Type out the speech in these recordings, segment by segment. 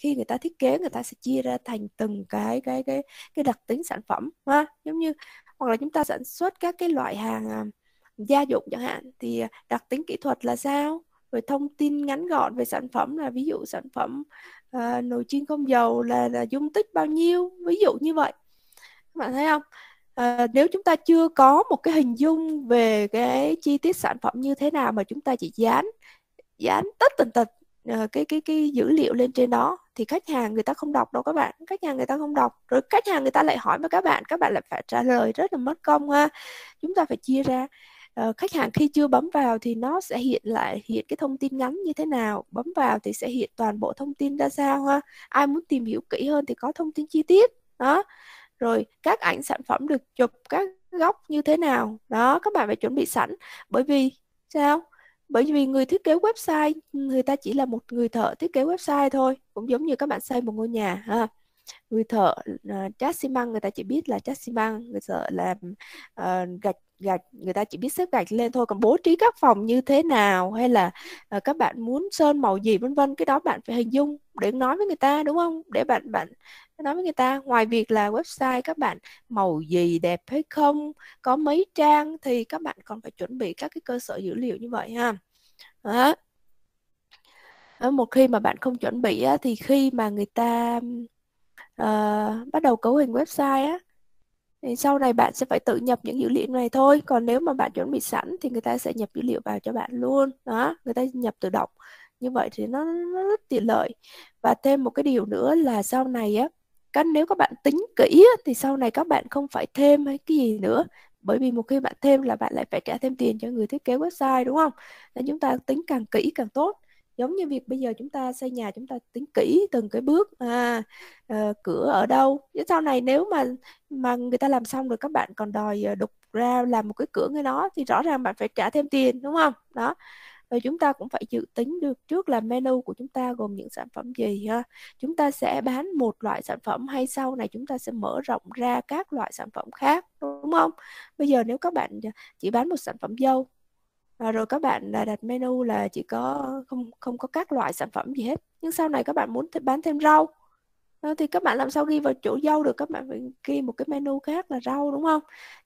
khi người ta thiết kế người ta sẽ chia ra thành từng cái cái cái cái đặc tính sản phẩm ha giống như hoặc là chúng ta sản xuất các cái loại hàng à, gia dụng chẳng hạn thì à, đặc tính kỹ thuật là sao về thông tin ngắn gọn về sản phẩm là ví dụ sản phẩm uh, nồi chiên không dầu là, là dung tích bao nhiêu ví dụ như vậy các bạn thấy không À, nếu chúng ta chưa có một cái hình dung về cái chi tiết sản phẩm như thế nào mà chúng ta chỉ dán dán tất tần tật Ờ, cái cái cái dữ liệu lên trên đó thì khách hàng người ta không đọc đâu các bạn khách hàng người ta không đọc rồi khách hàng người ta lại hỏi với các bạn các bạn lại phải trả lời rất là mất công ha chúng ta phải chia ra uh, khách hàng khi chưa bấm vào thì nó sẽ hiện lại hiện cái thông tin ngắn như thế nào bấm vào thì sẽ hiện toàn bộ thông tin ra sao ha ai muốn tìm hiểu kỹ hơn thì có thông tin chi tiết đó rồi các ảnh sản phẩm được chụp các góc như thế nào đó các bạn phải chuẩn bị sẵn bởi vì sao bởi vì người thiết kế website người ta chỉ là một người thợ thiết kế website thôi cũng giống như các bạn xây một ngôi nhà ha người thợ uh, trát xi măng người ta chỉ biết là trát xi măng người thợ làm uh, gạch gạch người ta chỉ biết xếp gạch lên thôi còn bố trí các phòng như thế nào hay là uh, các bạn muốn sơn màu gì vân vân cái đó bạn phải hình dung để nói với người ta đúng không để bạn bạn nói với người ta ngoài việc là website các bạn màu gì đẹp hay không có mấy trang thì các bạn còn phải chuẩn bị các cái cơ sở dữ liệu như vậy ha đó. một khi mà bạn không chuẩn bị á, thì khi mà người ta uh, bắt đầu cấu hình website á, thì sau này bạn sẽ phải tự nhập những dữ liệu này thôi còn nếu mà bạn chuẩn bị sẵn thì người ta sẽ nhập dữ liệu vào cho bạn luôn đó người ta nhập tự động như vậy thì nó, nó rất tiện lợi và thêm một cái điều nữa là sau này á các nếu các bạn tính kỹ thì sau này các bạn không phải thêm hay cái gì nữa bởi vì một khi bạn thêm là bạn lại phải trả thêm tiền cho người thiết kế website đúng không nên chúng ta tính càng kỹ càng tốt giống như việc bây giờ chúng ta xây nhà chúng ta tính kỹ từng cái bước à uh, cửa ở đâu chứ sau này nếu mà mà người ta làm xong rồi các bạn còn đòi ờ, đục ra làm một cái cửa ngay nó thì rõ ràng bạn phải trả thêm tiền đúng không đó rồi chúng ta cũng phải dự tính được trước là menu của chúng ta gồm những sản phẩm gì ha chúng ta sẽ bán một loại sản phẩm hay sau này chúng ta sẽ mở rộng ra các loại sản phẩm khác đúng không bây giờ nếu các bạn ờ, chỉ bán một sản phẩm dâu à, rồi các bạn là đặt menu là chỉ có không không có các loại sản phẩm gì hết nhưng sau này các bạn muốn th- bán thêm rau à, thì các bạn làm sao ghi vào chỗ rau được các bạn phải ghi một cái menu khác là rau đúng không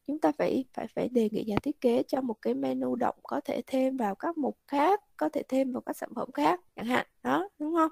chúng ta phải phải phải đề nghị nhà thiết kế cho một cái menu động có thể thêm vào các mục khác có thể thêm vào các sản phẩm khác chẳng hạn đó đúng không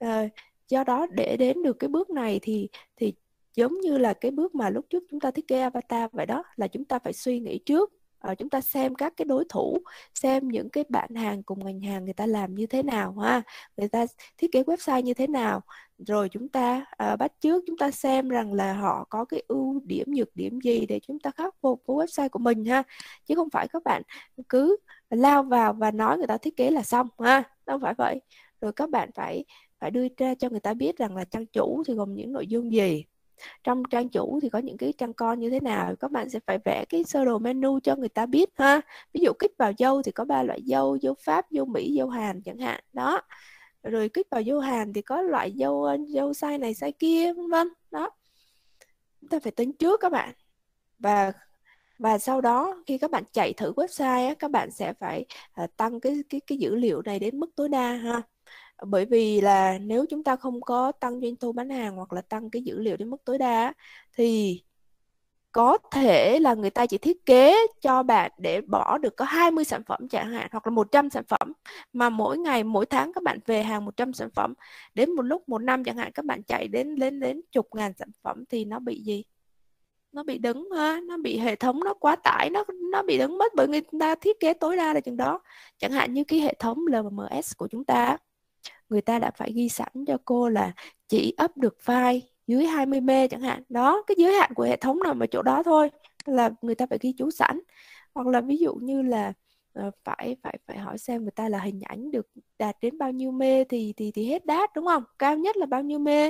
rồi ờ, do đó để đến được cái bước này thì thì giống như là cái bước mà lúc trước chúng ta thiết kế avatar vậy đó là chúng ta phải suy nghĩ trước à, chúng ta xem các cái đối thủ xem những cái bạn hàng cùng ngành hàng người ta làm như thế nào ha người ta thiết kế website như thế nào rồi chúng ta à, bắt trước chúng ta xem rằng là họ có cái ưu điểm nhược điểm gì để chúng ta khắc phục với website của mình ha chứ không phải các bạn cứ lao vào và nói người ta thiết kế là xong ha không phải vậy rồi các bạn phải phải đưa ra cho người ta biết rằng là trang chủ thì gồm những nội dung gì trong trang chủ thì có những cái trang con như thế nào các bạn sẽ phải vẽ cái sơ đồ menu cho người ta biết ha ví dụ kích vào dâu thì có ba loại dâu dâu pháp dâu mỹ dâu hàn chẳng hạn đó rồi kích vào dâu hàn thì có loại dâu ờ, dâu size này size kia vân vân đó chúng ta phải tính trước các bạn và và sau đó khi các bạn chạy thử website các bạn sẽ phải ờ, tăng cái cái cái dữ liệu này đến mức tối đa ha bởi vì là nếu chúng ta không có tăng doanh thu bán hàng hoặc là tăng cái dữ liệu đến mức tối đa thì có thể là người ta chỉ thiết kế cho bạn để bỏ được có 20 sản phẩm chẳng hạn hoặc là 100 sản phẩm mà mỗi ngày mỗi tháng các bạn về hàng 100 sản phẩm đến một lúc một năm chẳng hạn các bạn chạy đến đến đến chục ngàn sản phẩm thì nó bị gì nó bị đứng ha nó bị hệ thống nó quá tải nó nó bị đứng mất bởi người ta thiết kế tối đa là chừng đó chẳng hạn như cái hệ thống LMS của chúng ta người ta đã phải ghi sẵn cho cô là chỉ ấp được file dưới 20 MB chẳng hạn đó cái giới hạn của hệ thống nằm ở chỗ đó thôi là người ta phải ghi chú sẵn hoặc là ví dụ như là ờ, phải phải phải hỏi xem người ta là hình ảnh được đạt đến bao nhiêu mê thì thì thì hết đát đúng không cao nhất là bao nhiêu mê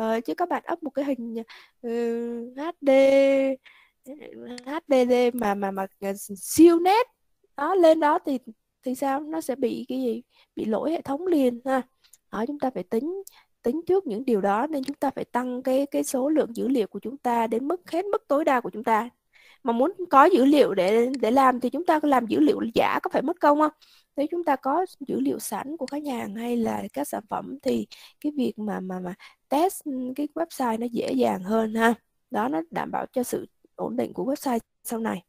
uh, chứ các bạn ấp một cái hình uh, HD HDD mà mà mà ờ, siêu nét đó lên đó thì thì sao nó sẽ bị cái gì bị lỗi hệ thống liền ha đó, chúng ta phải tính tính trước những điều đó nên chúng ta phải tăng cái cái số lượng dữ liệu của chúng ta đến mức hết mức tối đa của chúng ta mà muốn có dữ liệu để để làm thì chúng ta làm dữ liệu giả có phải mất công không nếu chúng ta có dữ liệu sẵn của khách hàng hay là các sản phẩm thì cái việc mà mà mà test cái website nó dễ dàng hơn ha đó nó đảm bảo cho sự ổn định của website sau này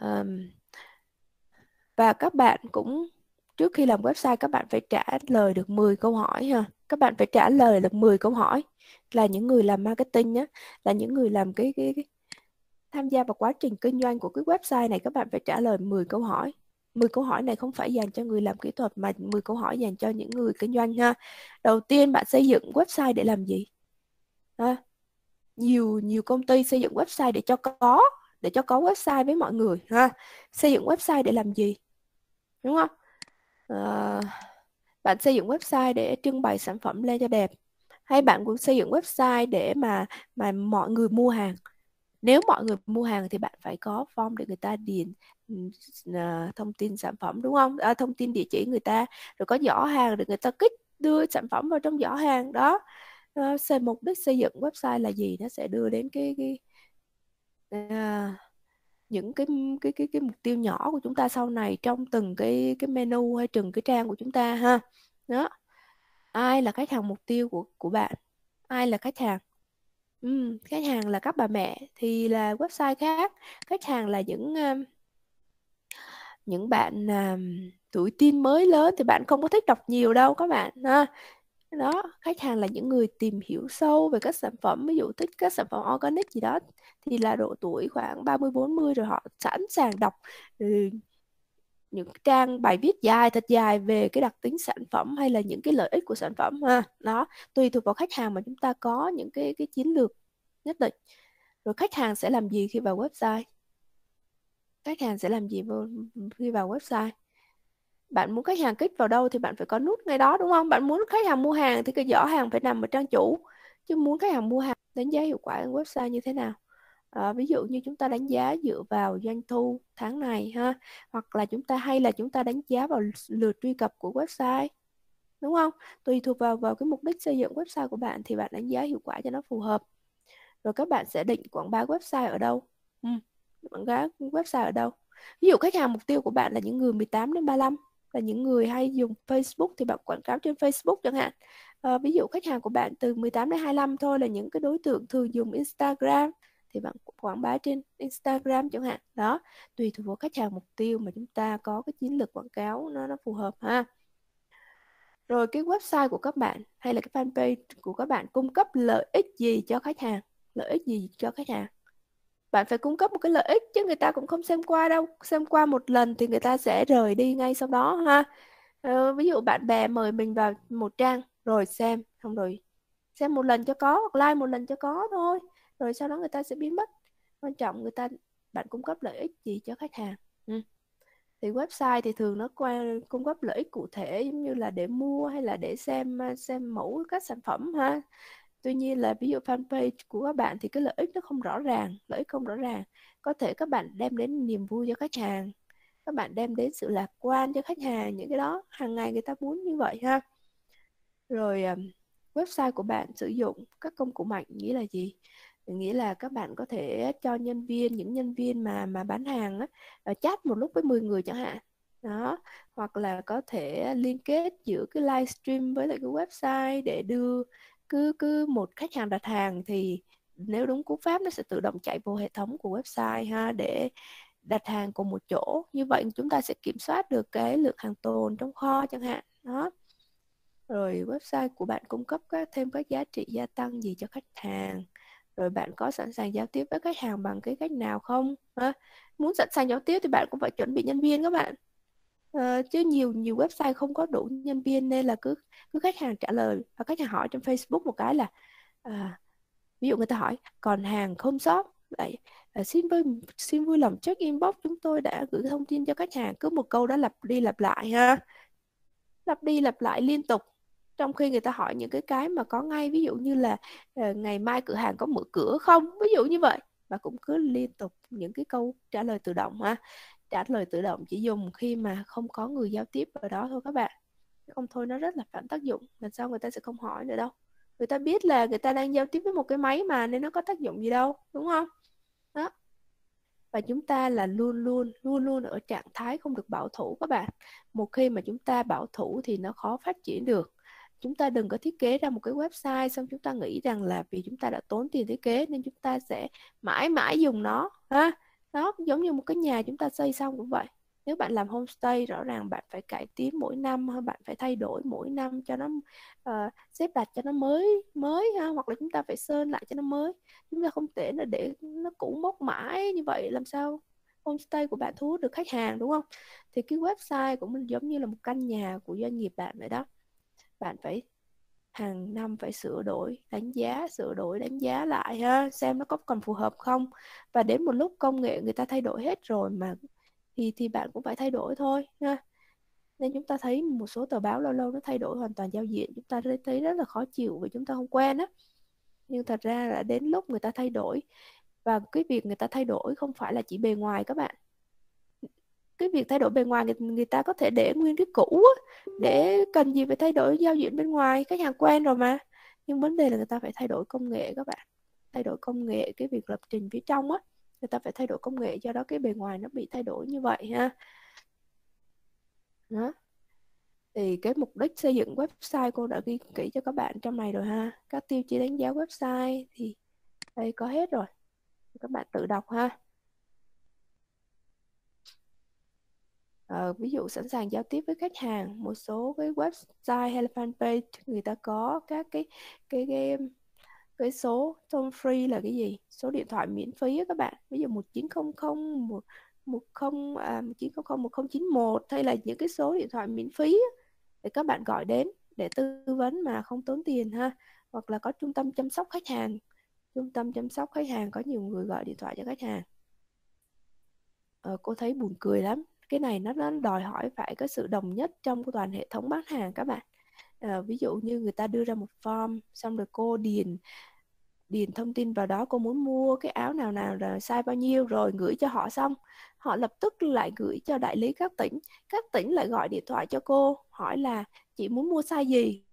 um, và các bạn cũng trước khi làm website các bạn phải trả lời được 10 câu hỏi ha các bạn phải trả lời được 10 câu hỏi là những người làm marketing nhé là những người làm cái, cái, cái tham gia vào quá trình kinh doanh của cái website này các bạn phải trả lời 10 câu hỏi 10 câu hỏi này không phải dành cho người làm kỹ thuật mà 10 câu hỏi dành cho những người kinh doanh ha đầu tiên bạn xây dựng website để làm gì ha? nhiều nhiều công ty xây dựng website để cho có để cho có website với mọi người ha xây dựng website để làm gì đúng không Ờ, bạn xây dựng website để trưng bày sản phẩm lên cho đẹp hay bạn cũng xây dựng website để mà mà mọi người mua hàng nếu mọi người mua hàng thì bạn phải có form để người ta điền ừ, ờ, thông tin sản phẩm đúng không à, thông tin địa chỉ người ta rồi có giỏ hàng để người ta kích đưa sản phẩm vào trong giỏ hàng đó uh, mục đích xây dựng website là gì nó sẽ đưa đến cái, cái uh, những cái cái cái cái mục tiêu nhỏ của chúng ta sau này trong từng cái cái menu hay từng cái trang của chúng ta ha đó ai là khách hàng mục tiêu của của bạn ai là khách hàng ừ, khách hàng là các bà mẹ thì là website khác khách hàng là những ờ, những bạn um, tuổi teen mới lớn thì bạn không có thích đọc nhiều đâu các bạn ha đó khách hàng là những người tìm hiểu sâu về các sản phẩm ví dụ thích các sản phẩm organic gì đó thì là độ tuổi khoảng 30 40 rồi họ sẵn sàng đọc ừ, những trang bài viết dài thật dài về cái đặc tính sản phẩm hay là những cái lợi ích của sản phẩm ha đó tùy thuộc vào khách hàng mà chúng ta có những cái cái chiến lược nhất định rồi khách hàng sẽ làm gì khi vào website khách hàng sẽ làm gì khi vào website bạn muốn khách hàng kích vào đâu thì bạn phải có nút ngay đó đúng không bạn muốn khách hàng mua hàng thì cái giỏ hàng phải nằm ở trang chủ chứ muốn khách hàng mua hàng đánh giá hiệu quả của website như thế nào à, ví dụ như chúng ta đánh giá dựa vào doanh thu tháng này ha hoặc là chúng ta hay là chúng ta đánh giá vào lượt truy cập của website đúng không tùy thuộc vào vào cái mục đích xây dựng website của bạn thì bạn đánh giá hiệu quả cho nó phù hợp rồi các bạn sẽ định quảng bá website ở đâu ừ. quảng bá website ở đâu ví dụ khách hàng mục tiêu của bạn là những người 18 đến 35 là những người hay dùng Facebook thì bạn quảng cáo trên Facebook chẳng hạn à, ví dụ khách hàng của bạn từ 18 đến 25 thôi là những cái đối tượng thường dùng Instagram thì bạn quảng bá trên Instagram chẳng hạn đó tùy thuộc vào khách hàng mục tiêu mà chúng ta có cái chiến lược quảng cáo nó nó phù hợp ha rồi cái website của các bạn hay là cái fanpage của các bạn cung cấp lợi ích gì cho khách hàng lợi ích gì cho khách hàng bạn phải cung cấp một cái lợi ích chứ người ta cũng không xem qua đâu xem qua một lần thì người ta sẽ rời đi ngay sau đó ha ờ, ví dụ bạn bè mời mình vào một trang rồi xem xong rồi xem một lần cho có like một lần cho có thôi rồi sau đó người ta sẽ biến mất quan trọng người ta bạn cung cấp lợi ích gì cho khách hàng ừ. thì website thì thường nó qua cung cấp lợi ích cụ thể giống như là để mua hay là để xem à, xem mẫu các sản phẩm ha tuy nhiên là ví dụ fanpage của các bạn thì cái lợi ích nó không rõ ràng lợi ích không rõ ràng có thể các bạn đem đến niềm vui cho khách hàng các bạn đem đến sự lạc quan cho khách hàng những cái đó hàng ngày người ta muốn như vậy ha rồi ờ, website của bạn sử dụng các công cụ mạnh nghĩa là gì nghĩa là các bạn có thể cho nhân viên những nhân viên mà mà bán hàng á, ờ, chat một lúc với 10 người chẳng hạn đó hoặc là có thể liên kết giữa cái livestream với lại cái website để đưa cứ cứ một khách hàng đặt hàng thì ừ. nếu đúng cú pháp nó sẽ tự động chạy vô hệ thống của website ha để đặt hàng cùng một chỗ như vậy chúng ta sẽ kiểm soát được cái lượng hàng tồn trong kho chẳng hạn đó rồi website của bạn cung cấp các, thêm các giá trị gia tăng gì cho khách hàng rồi bạn có sẵn sàng giao tiếp với khách hàng bằng cái cách nào không ha? muốn sẵn sàng giao tiếp thì bạn cũng phải chuẩn bị nhân viên các bạn Ờ, chứ nhiều nhiều website không có đủ nhân viên nên là cứ cứ khách hàng trả lời và khách hàng hỏi trên Facebook một cái là à, ví dụ người ta hỏi còn hàng không shop vậy à, xin vui xin vui lòng check inbox chúng tôi đã gửi thông tin cho khách hàng cứ một câu đó lặp đi lặp lại ha lặp đi lặp lại liên tục trong khi người ta hỏi những cái cái mà có ngay ví dụ như là uh, ngày mai cửa hàng có mở cửa không ví dụ như vậy và cũng cứ liên tục những cái câu trả lời tự động ha trả lời tự động chỉ dùng khi mà không có người giao tiếp ở đó thôi các bạn không thôi nó rất là phản tác dụng lần sao người ta sẽ không hỏi nữa đâu người ta biết là người ta đang giao tiếp với một cái máy mà nên nó có tác dụng gì đâu đúng không đó và chúng ta là luôn luôn luôn luôn ở trạng thái không được bảo thủ các bạn một khi mà chúng ta bảo thủ thì nó khó phát triển được chúng ta đừng có thiết kế ra một cái website xong chúng ta nghĩ rằng là vì chúng ta đã tốn tiền thiết kế nên chúng ta sẽ mãi mãi dùng nó ha đó giống như một cái nhà chúng ta xây xong cũng vậy nếu bạn làm homestay rõ ràng bạn phải cải tiến mỗi năm hay bạn phải thay đổi mỗi năm cho nó uh, xếp đặt cho nó mới mới ha hoặc là chúng ta phải sơn lại cho nó mới chúng ta không thể là để nó cũ mốc mãi như vậy làm sao homestay của bạn thu hút được khách hàng đúng không thì cái website cũng giống như là một căn nhà của doanh nghiệp bạn vậy đó bạn phải hàng năm phải sửa đổi đánh giá sửa đổi đánh giá lại ha xem nó có còn phù hợp không và đến một lúc công nghệ người ta thay đổi hết rồi mà thì thì bạn cũng phải thay đổi thôi ha nên chúng ta thấy một số tờ báo lâu lâu nó thay đổi hoàn toàn giao diện chúng ta thấy rất là khó chịu vì chúng ta không quen á nhưng thật ra là đến lúc người ta thay đổi và cái việc người ta thay đổi không phải là chỉ bề ngoài các bạn cái việc thay đổi bề ngoài thì người ta có thể để nguyên cái cũ á, để cần gì phải thay đổi giao diện bên ngoài khách hàng quen rồi mà nhưng vấn đề là người ta phải thay đổi công nghệ các bạn thay đổi công nghệ cái việc lập trình phía trong á người ta phải thay đổi công nghệ do đó cái bề ngoài nó bị thay đổi như vậy ha đó thì cái mục đích xây dựng website cô đã ghi kỹ cho các bạn trong này rồi ha các tiêu chí đánh giá website thì đây có hết rồi các bạn tự đọc ha uh, ví dụ sẵn sàng giao tiếp với khách hàng một số cái website hay là fanpage người ta có các cái cái cái cái số toll free là cái gì số điện thoại miễn phí á các bạn ví dụ một chín không không một một không à, một chín không không một không chín một hay là những cái số điện thoại miễn phí để các bạn gọi đến để tư vấn mà không tốn tiền ha hoặc là có trung tâm chăm sóc khách hàng trung tâm chăm sóc khách hàng có nhiều người gọi điện thoại cho khách hàng ờ, cô thấy buồn cười lắm cái này nó, nó đòi hỏi phải có sự đồng nhất trong toàn hệ thống bán hàng các bạn à, ví dụ như người ta đưa ra một form xong rồi cô điền điền thông tin vào đó cô muốn mua cái áo nào nào là size bao nhiêu rồi gửi cho họ xong họ lập tức lại gửi cho đại lý các tỉnh các tỉnh lại gọi điện thoại cho cô hỏi là chị muốn mua size gì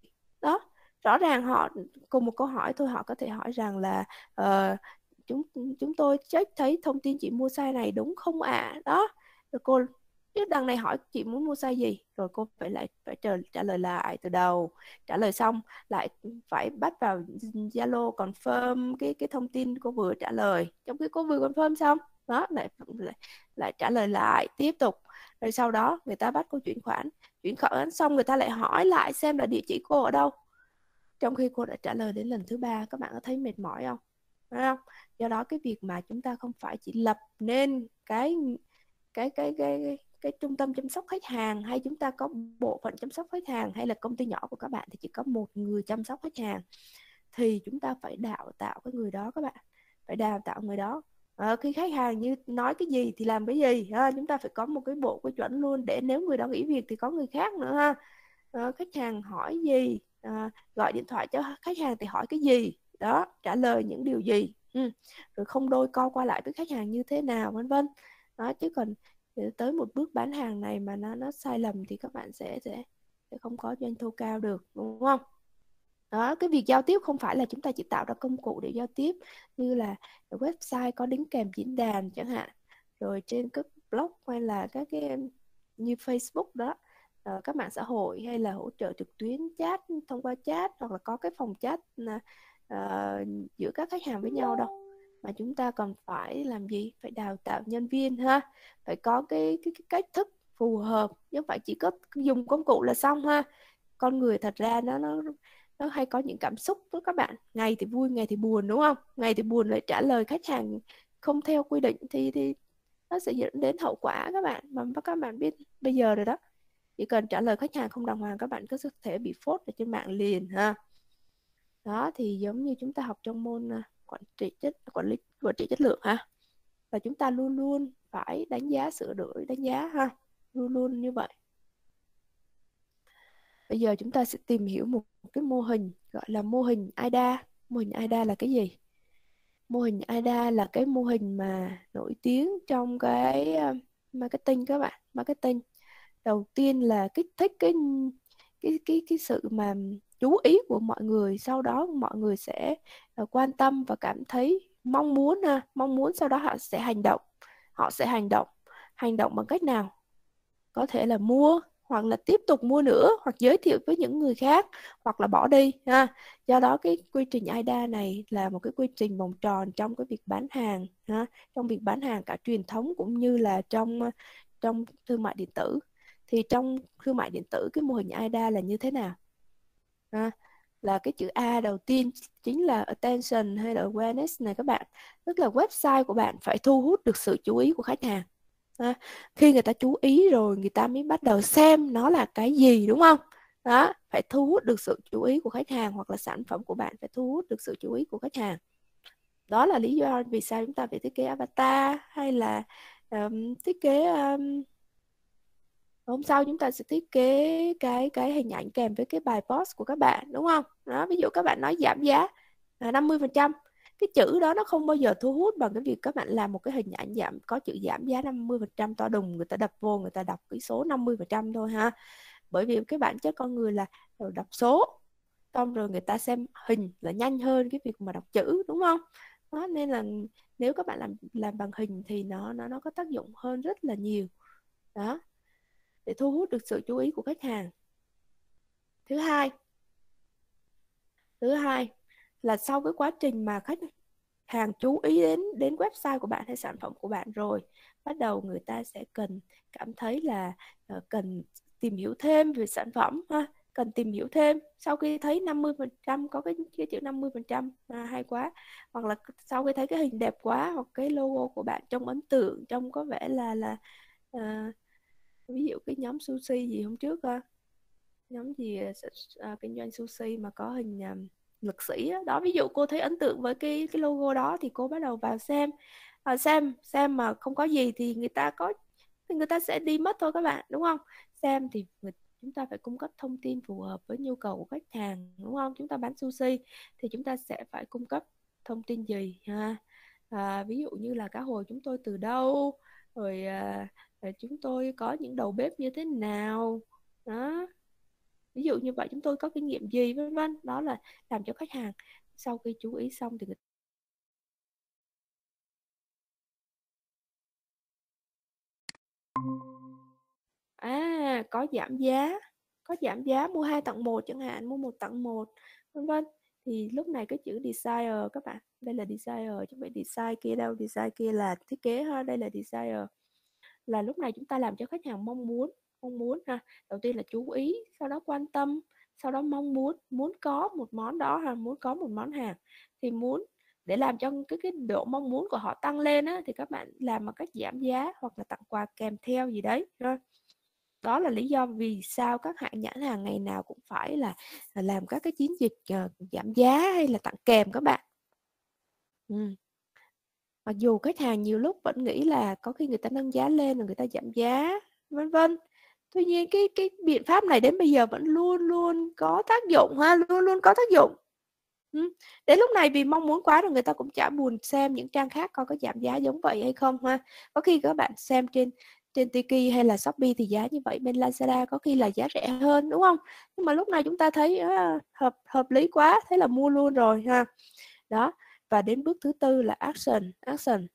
đó rõ ràng họ cùng một câu hỏi thôi họ có thể hỏi rằng là uh, chúng chúng tôi check thấy thông tin chị mua size này đúng không ạ à? đó rồi cô chứ đằng này hỏi chị muốn mua size gì rồi cô phải lại phải trả, trả lời lại từ đầu trả lời xong lại phải bắt vào zalo confirm cái cái thông tin cô vừa trả lời trong khi cô vừa confirm xong đó lại lại, lại trả lời lại tiếp tục rồi sau đó người ta bắt cô chuyển khoản chuyển khoản xong người ta lại hỏi lại xem là địa chỉ cô ở đâu trong khi cô đã trả lời đến lần thứ ba các bạn có thấy mệt mỏi không đúng không do đó cái việc mà chúng ta không phải chỉ lập nên cái cái cái cái, cái cái trung tâm chăm sóc khách hàng hay chúng ta có bộ phận chăm sóc khách hàng hay là công ty nhỏ của các bạn thì chỉ có một người chăm sóc khách hàng thì chúng ta phải đào tạo cái người đó các bạn phải đào tạo người đó à, khi khách hàng như nói cái gì thì làm cái gì ha chúng ta phải có một cái bộ quy chuẩn luôn để nếu người đó nghỉ việc thì có người khác nữa ha à, khách hàng hỏi gì à, gọi điện thoại cho khách hàng thì hỏi cái gì đó trả lời những điều gì ừ. rồi không đôi co qua lại với khách hàng như thế nào vân vân đó chứ còn tới một bước bán hàng này mà nó nó sai lầm thì các bạn sẽ sẽ sẽ không có doanh thu cao được đúng không đó cái việc giao tiếp không phải là chúng ta chỉ tạo ra công cụ để giao tiếp như là website có đính kèm diễn đàn chẳng hạn rồi trên các blog hay là các cái như Facebook đó ờ, các mạng xã hội hay là hỗ trợ trực tuyến chat thông qua chat hoặc là có cái phòng chat uh, giữa các khách hàng với nhau đâu mà chúng ta cần phải làm gì phải đào tạo nhân viên ha phải có cái cái, cái cách thức phù hợp chứ phải chỉ có dùng công cụ là xong ha con người thật ra nó nó nó hay có những cảm xúc với các bạn ngày thì vui ngày thì buồn đúng không ngày thì buồn lại trả lời khách hàng không theo quy định thì thì nó sẽ dẫn đến hậu quả các bạn mà các bạn biết bây giờ rồi đó chỉ cần trả lời khách hàng không đàng hoàng các bạn cứ có thể bị phốt ở trên mạng liền ha đó thì giống như chúng ta học trong môn à, quản trị chất quản lý quản trị chất lượng ha và chúng ta luôn luôn phải đánh giá sửa đổi đánh giá ha luôn luôn như vậy bây giờ chúng ta sẽ tìm hiểu một cái mô hình gọi là mô hình AIDA mô hình AIDA là cái gì mô hình AIDA là cái mô hình mà nổi tiếng trong cái ờ, marketing các bạn marketing đầu tiên là kích thích cái cái cái cái sự mà chú ý của mọi người sau đó mọi người sẽ ờ, quan tâm và cảm thấy mong muốn ha mong muốn sau đó họ sẽ hành động họ sẽ hành động hành động bằng cách nào có thể là mua hoặc là tiếp tục mua nữa hoặc giới thiệu với những người khác hoặc là bỏ đi ha do đó cái quy trình ida này là một cái quy trình vòng tròn trong cái việc bán hàng ha trong việc bán hàng cả truyền thống cũng như là trong ờ, trong thương mại điện tử thì trong thương mại điện tử cái mô hình ida là như thế nào à, là cái chữ A đầu tiên chính là attention hay là awareness này các bạn tức là website của bạn phải thu hút được sự chú ý của khách hàng à, khi người ta chú ý rồi người ta mới bắt đầu xem nó là cái gì đúng không đó phải thu hút được sự chú ý của khách hàng hoặc là sản phẩm của bạn phải thu hút được sự chú ý của khách hàng đó là lý do vì sao chúng ta phải thiết kế avatar hay là um, thiết kế um, hôm sau chúng ta sẽ thiết kế cái cái hình ảnh kèm với cái bài post của các bạn đúng không đó ví dụ các bạn nói giảm giá là 50 phần trăm cái chữ đó nó không bao giờ thu hút bằng cái việc các bạn làm một cái hình ảnh giảm có chữ giảm giá 50 phần trăm to đùng người ta đập vô người ta đọc cái số 50 phần trăm thôi ha bởi vì cái bản chất con người là ờ, đọc số xong rồi người ta xem hình là nhanh hơn cái việc mà đọc chữ đúng không đó, nên là nếu các bạn làm làm bằng hình thì nó nó nó có tác dụng hơn rất là nhiều đó để thu hút được sự chú ý của khách hàng thứ hai thứ hai là sau cái quá trình mà khách hàng chú ý đến đến website của bạn hay sản phẩm của bạn rồi bắt đầu người ta sẽ cần cảm thấy là ờ, cần tìm hiểu thêm về sản phẩm ha cần tìm hiểu thêm sau khi thấy 50% có cái cái chữ 50% à, hay quá hoặc là sau khi thấy cái hình đẹp quá hoặc cái logo của bạn trông ấn tượng trông có vẻ là là uh, ví dụ cái nhóm sushi gì hôm trước á, nhóm gì à, à kinh doanh sushi mà có hình à, lực sĩ đó. đó ví dụ cô thấy ấn tượng với cái cái logo đó thì cô bắt đầu vào xem à, xem xem mà không có gì thì người ta có thì người ta sẽ đi mất thôi các bạn đúng không xem thì người, chúng ta phải cung cấp thông tin phù hợp với nhu cầu của khách hàng đúng không chúng ta bán sushi thì chúng ta sẽ phải cung cấp thông tin gì ha à, ví dụ như là cá hồi chúng tôi từ đâu rồi à, là chúng tôi có những đầu bếp như thế nào đó ví dụ như vậy chúng tôi có kinh nghiệm gì vân vân đó là làm cho khách hàng sau khi chú ý xong thì người à có giảm giá có giảm giá mua hai tặng một chẳng hạn mua một tặng một vân vân thì lúc này cái chữ desire các bạn đây là desire chứ không phải desire kia đâu desire kia là thiết kế ha đây là desire là lúc này chúng ta làm cho khách hàng mong muốn mong muốn ha đầu tiên là chú ý sau đó quan tâm sau đó mong muốn muốn có một món đó ha muốn có một món hàng thì muốn để làm cho cái cái độ mong muốn của họ tăng lên á, thì các bạn làm bằng cách giảm giá hoặc là tặng quà kèm theo gì đấy ha. đó là lý do vì sao các hãng nhãn hàng ngày nào cũng phải là, là làm các cái chiến dịch uh, giảm giá hay là tặng kèm các bạn ừ mặc dù khách hàng nhiều lúc vẫn nghĩ là có khi người ta nâng giá lên rồi người ta giảm giá vân vân tuy nhiên cái cái biện pháp này đến bây giờ vẫn luôn luôn có tác dụng ha luôn luôn có tác dụng đến lúc này vì mong muốn quá rồi người ta cũng chả buồn xem những trang khác coi có giảm giá giống vậy hay không ha có khi các bạn xem trên trên Tiki hay là Shopee thì giá như vậy bên Lazada có khi là giá rẻ hơn đúng không nhưng mà lúc này chúng ta thấy uh, hợp hợp lý quá thế là mua luôn rồi ha đó và đến bước thứ tư là action action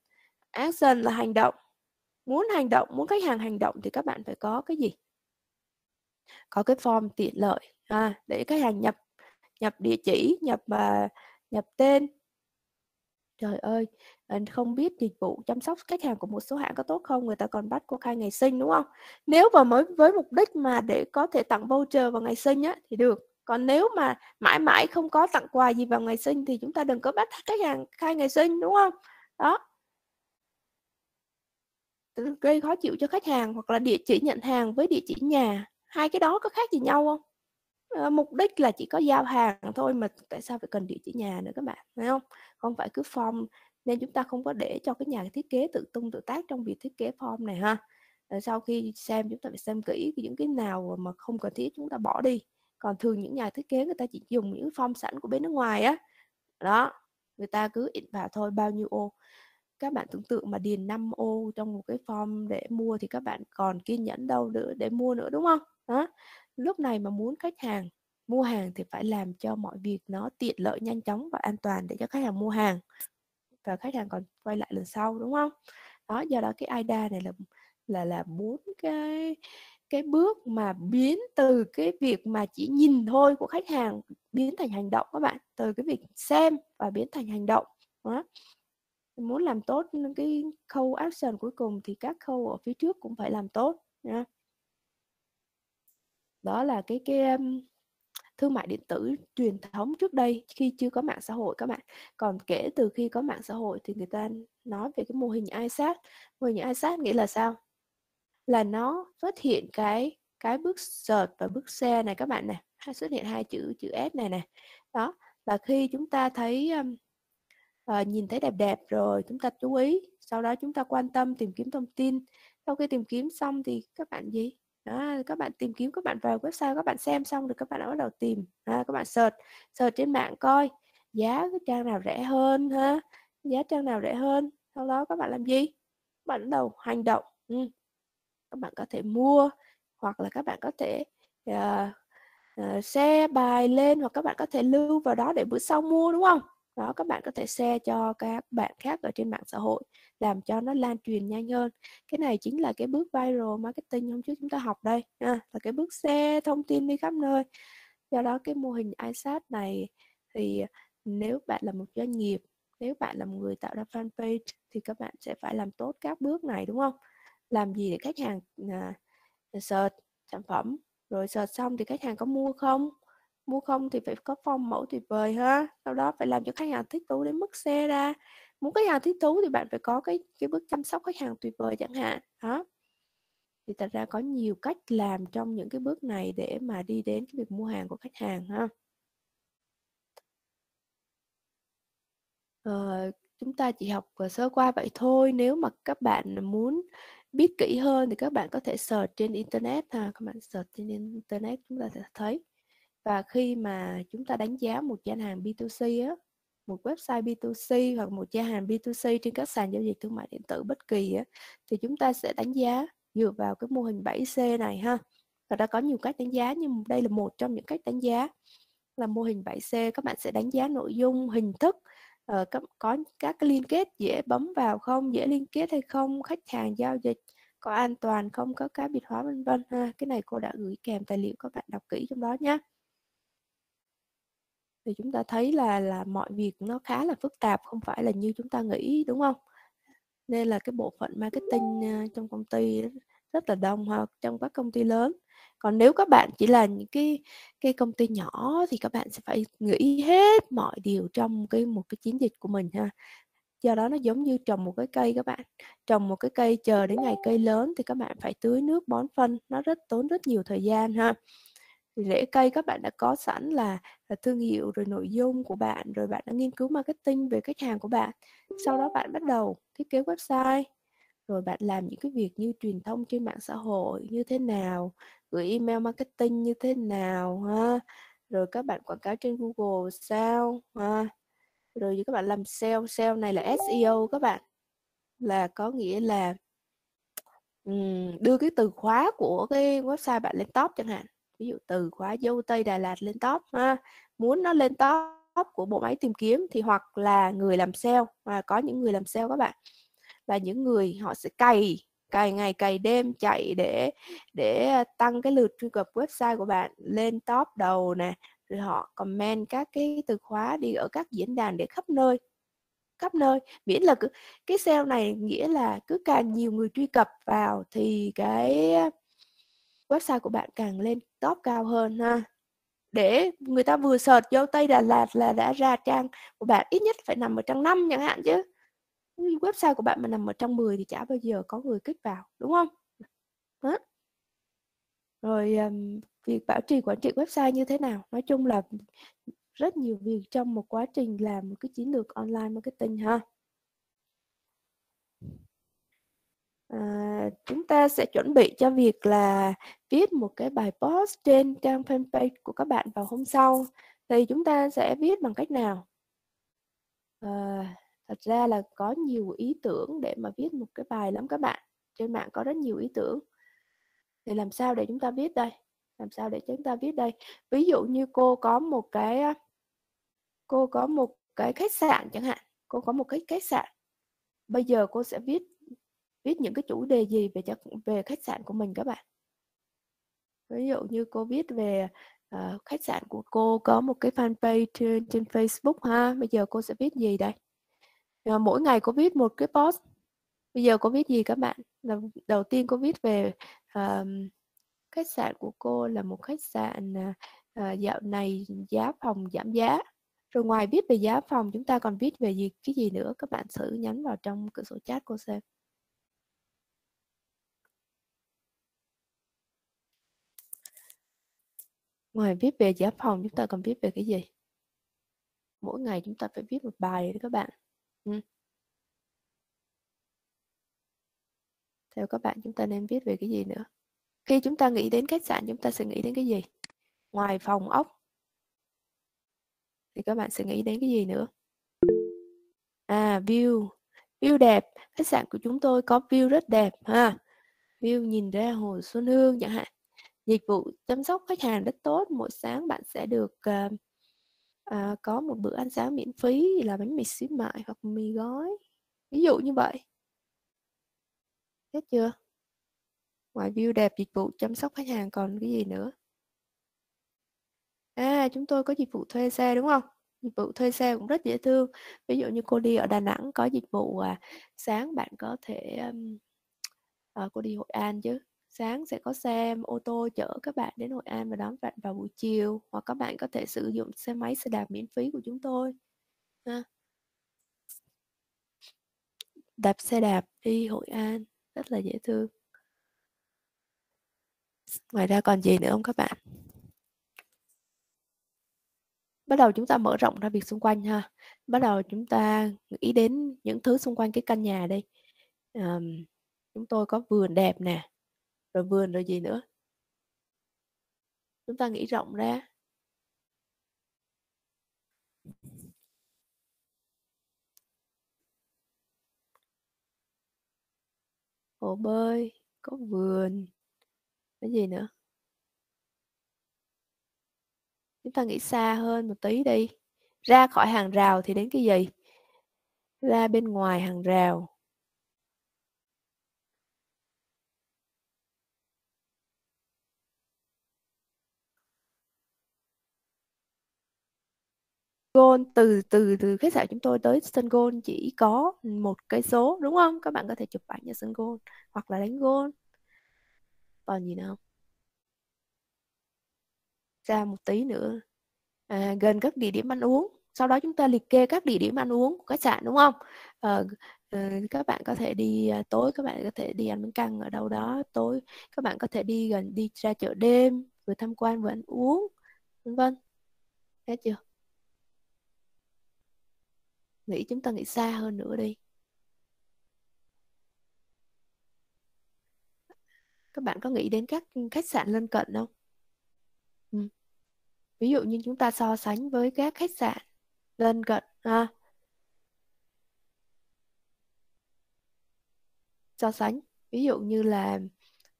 action là hành động muốn hành động muốn khách hàng hành động thì các bạn phải có cái gì có cái form tiện lợi à, để khách hàng nhập nhập địa chỉ nhập uh, nhập tên trời ơi à, không biết dịch vụ chăm sóc khách hàng của một số hãng có tốt không người ta còn bắt cô khai ngày sinh đúng không nếu mà mới với mục đích mà để có thể tặng voucher vào ngày sinh á thì được còn nếu mà mãi mãi không có tặng quà gì vào ngày sinh thì chúng ta đừng có bắt khách hàng khai ngày sinh đúng không đó gây khó chịu cho khách hàng hoặc là địa chỉ nhận hàng với địa chỉ nhà hai cái đó có khác gì nhau không ờ, mục đích là chỉ có giao hàng thôi mà tại sao phải cần địa chỉ nhà nữa các bạn thấy không không phải cứ form nên chúng ta không có để cho cái nhà thiết kế tự tung tự tác trong việc thiết kế form này ha ờ, sau khi xem chúng ta phải xem kỹ những cái nào mà không cần thiết chúng ta bỏ đi còn thường những nhà thiết kế người ta chỉ dùng những form sẵn của bên nước ngoài á đó người ta cứ in vào thôi bao nhiêu ô các bạn tưởng tượng mà điền 5 ô trong một cái form để mua thì các bạn còn kiên nhẫn đâu nữa để mua nữa đúng không đó lúc này mà muốn khách hàng mua hàng thì phải làm cho mọi việc nó tiện lợi nhanh chóng và an toàn để cho khách hàng mua hàng và khách hàng còn quay lại lần sau đúng không đó do đó cái IDA này là là là muốn cái cái bước mà biến từ cái việc mà chỉ nhìn thôi của khách hàng biến thành hành động các bạn từ cái việc xem và biến thành hành động đó muốn làm tốt cái khâu action cuối cùng thì các khâu ở phía trước cũng phải làm tốt nha đó là cái cái thương mại điện tử truyền thống trước đây khi chưa có mạng xã hội các bạn còn kể từ khi có mạng xã hội thì người ta nói về cái mô hình ai ISAT mô hình sát nghĩa là sao là nó xuất hiện cái cái bước search và bước xe này các bạn này hay xuất hiện hai chữ chữ s này này đó là khi chúng ta thấy um, uh, nhìn thấy đẹp đẹp rồi chúng ta chú ý sau đó chúng ta quan tâm tìm kiếm thông tin sau khi tìm kiếm xong thì các bạn gì đó, các bạn tìm kiếm các bạn vào website các bạn xem xong rồi các bạn đã bắt đầu tìm à, các bạn search search trên mạng coi giá cái trang nào rẻ hơn ha giá trang nào rẻ hơn sau đó các bạn làm gì bạn bắt đầu hành động ừ các bạn có thể mua hoặc là các bạn có thể uh, uh, share bài lên hoặc các bạn có thể lưu vào đó để bữa sau mua đúng không đó các bạn có thể share cho các bạn khác ở trên mạng xã hội làm cho nó lan truyền nhanh hơn cái này chính là cái bước viral marketing hôm trước chúng ta học đây à, là cái bước share thông tin đi khắp nơi do đó cái mô hình isat này thì nếu bạn là một doanh nghiệp nếu bạn là một người tạo ra fanpage thì các bạn sẽ phải làm tốt các bước này đúng không làm gì để khách hàng à, search sản phẩm rồi search xong thì khách hàng có mua không mua không thì phải có form mẫu tuyệt vời ha sau đó phải làm cho khách hàng thích thú đến mức xe ra muốn khách hàng thích thú thì bạn phải có cái cái bước chăm sóc khách hàng tuyệt vời chẳng hạn đó thì thật ra có nhiều cách làm trong những cái bước này để mà đi đến cái việc mua hàng của khách hàng ha ờ, chúng ta chỉ học sơ qua vậy thôi nếu mà các bạn muốn biết kỹ hơn thì các bạn có thể search trên internet ha các bạn search trên internet chúng ta sẽ thấy và khi mà chúng ta đánh giá một gian hàng B2C á một website B2C hoặc một gian hàng B2C trên các sàn giao dịch thương mại điện tử bất kỳ á, thì chúng ta sẽ đánh giá dựa vào cái mô hình 7C này ha. Và đã có nhiều cách đánh giá nhưng đây là một trong những cách đánh giá là mô hình 7C các bạn sẽ đánh giá nội dung, hình thức uh, có, có các cái liên kết dễ bấm vào không dễ liên kết hay không khách hàng giao dịch có an toàn không có cá biệt hóa vân vân ha cái này cô đã gửi kèm tài liệu các bạn đọc kỹ trong đó nhé thì chúng ta thấy là là mọi việc nó khá là phức tạp không phải là như chúng ta nghĩ đúng không nên là cái bộ phận marketing ờ, trong công ty rất là đông hoặc trong các công ty lớn còn nếu các bạn chỉ là những cái cái công ty nhỏ thì các bạn sẽ phải nghĩ hết mọi điều trong cái một cái chiến dịch của mình ha do đó nó giống như trồng một cái cây các bạn trồng một cái cây chờ đến ngày cây lớn thì các bạn phải tưới nước bón phân nó rất tốn rất nhiều thời gian ha rễ cây các bạn đã có sẵn là, là thương hiệu rồi nội dung của bạn rồi bạn đã nghiên cứu marketing về khách hàng của bạn sau đó bạn bắt đầu thiết kế website rồi bạn làm những cái việc như truyền thông trên mạng xã hội như thế nào gửi email marketing như thế nào ha rồi các bạn quảng cáo trên Google sao ha rồi các bạn làm SEO SEO này là SEO các bạn là có nghĩa là um, đưa cái từ khóa của cái website bạn lên top chẳng hạn ví dụ từ khóa dâu tây Đà Lạt lên top ha muốn nó lên top của bộ máy tìm kiếm thì hoặc là người làm SEO mà có những người làm SEO các bạn và những người họ sẽ cày cày ngày cày đêm chạy để để à, tăng cái lượt truy cập website của bạn lên top đầu nè rồi họ comment các cái từ khóa đi ở các diễn đàn để khắp nơi khắp nơi miễn là cứ cái SEO này nghĩa là cứ càng nhiều người truy cập vào thì cái à, website của bạn càng lên top cao hơn ha để người ta vừa search vô Tây Đà Lạt là đã ra trang của bạn ít nhất phải nằm ở trang năm chẳng hạn chứ website của bạn mà nằm ở trong 10 thì chả bao giờ có người kích vào đúng không đó. rồi um, việc bảo trì quản trị website như thế nào nói chung là rất nhiều việc trong một quá trình làm một cái chiến lược online marketing ha à, chúng ta sẽ chuẩn bị cho việc là viết một cái bài post trên trang fanpage của các bạn vào hôm sau thì chúng ta sẽ viết bằng cách nào à, thật ra là có nhiều ý tưởng để mà viết một cái bài lắm các bạn trên mạng có rất nhiều ý tưởng thì làm sao để chúng ta viết đây làm sao để chúng ta viết đây ví dụ như cô có một cái cô có một cái khách sạn chẳng hạn cô có một cái khách sạn bây giờ cô sẽ viết viết những cái chủ đề gì về về khách sạn của mình các bạn ví dụ như cô viết về uh, khách sạn của cô có một cái fanpage trên trên Facebook ha bây giờ cô sẽ viết gì đây à, mỗi ngày cô viết một cái post bây giờ cô viết gì các bạn đầu, tiên cô viết về à, khách sạn của cô là một khách sạn à, à, dạo này giá phòng giảm giá rồi ngoài viết về giá phòng chúng ta còn viết về gì cái gì nữa các bạn thử nhắn vào trong cửa sổ chat cô xem ngoài viết về giá phòng chúng ta còn viết về cái gì mỗi ngày chúng ta phải viết một bài đấy các bạn theo các bạn chúng ta nên viết về cái gì nữa? Khi chúng ta nghĩ đến khách sạn chúng ta sẽ nghĩ đến cái gì? Ngoài phòng ốc thì các bạn sẽ nghĩ đến cái gì nữa? À, view, view đẹp, khách sạn của chúng tôi có view rất đẹp ha. View nhìn ra hồ Xuân Hương chẳng hạn. Dịch vụ chăm sóc khách hàng rất tốt, mỗi sáng bạn sẽ được, ờ à, có một bữa ăn sáng miễn phí là bánh mì xíu mại hoặc mì gói ví dụ như vậy hết chưa ngoài view đẹp dịch vụ chăm sóc khách hàng còn cái gì nữa à chúng tôi có dịch vụ thuê xe đúng không dịch vụ thuê xe cũng rất dễ thương ví dụ như cô đi ở đà nẵng có dịch vụ à, sáng bạn có thể um, à, cô đi hội an chứ sáng sẽ có xe ô tô chở các bạn đến Hội An và đón bạn vào buổi chiều hoặc các bạn có thể sử dụng xe máy xe đạp miễn phí của chúng tôi ha. đạp xe đạp đi Hội An rất là dễ thương ngoài ra còn gì nữa không các bạn bắt đầu chúng ta mở rộng ra việc xung quanh ha bắt đầu chúng ta nghĩ đến những thứ xung quanh cái căn nhà đây um, chúng tôi có vườn đẹp nè rồi vườn rồi gì nữa chúng ta nghĩ rộng ra hồ bơi có vườn cái gì nữa chúng ta nghĩ xa hơn một tí đi ra khỏi hàng rào thì đến cái gì ra bên ngoài hàng rào Gold từ từ từ khách sạn chúng tôi tới sân golf chỉ có một cây số đúng không? Các bạn có thể chụp ảnh ở sân golf hoặc là đánh golf. Còn gì nữa không? Ra một tí nữa. À, gần các địa điểm ăn uống. Sau đó chúng ta liệt kê các địa điểm ăn uống của khách sạn đúng không? À, các bạn có thể đi à, tối các bạn có thể đi ăn bánh căn ở đâu đó tối các bạn có thể đi gần đi ra chợ đêm vừa tham quan vừa ăn uống vân vân hết chưa nghĩ chúng ta nghĩ xa hơn nữa đi các bạn có nghĩ đến các khách sạn lân cận không ừ. ví dụ như chúng ta so sánh với các khách sạn lân cận ha so sánh ví dụ như là